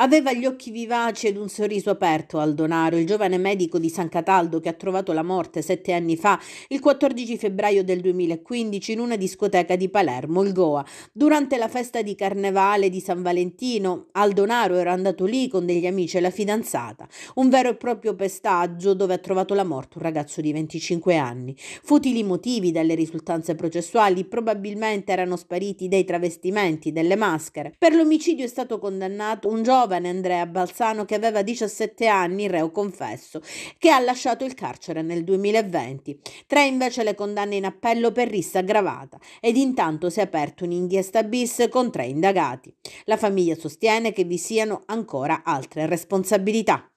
Aveva gli occhi vivaci ed un sorriso aperto Aldonaro, il giovane medico di San Cataldo che ha trovato la morte sette anni fa, il 14 febbraio del 2015, in una discoteca di Palermo, il Goa. Durante la festa di carnevale di San Valentino, Aldonaro era andato lì con degli amici e la fidanzata, un vero e proprio pestaggio dove ha trovato la morte un ragazzo di 25 anni. Futili motivi dalle risultanze processuali probabilmente erano spariti dei travestimenti, delle maschere. Per l'omicidio è stato condannato un giovane giovane Andrea Balzano che aveva 17 anni, reo confesso, che ha lasciato il carcere nel 2020. Tre invece le condanne in appello per rissa aggravata ed intanto si è aperta un'inchiesta bis con tre indagati. La famiglia sostiene che vi siano ancora altre responsabilità.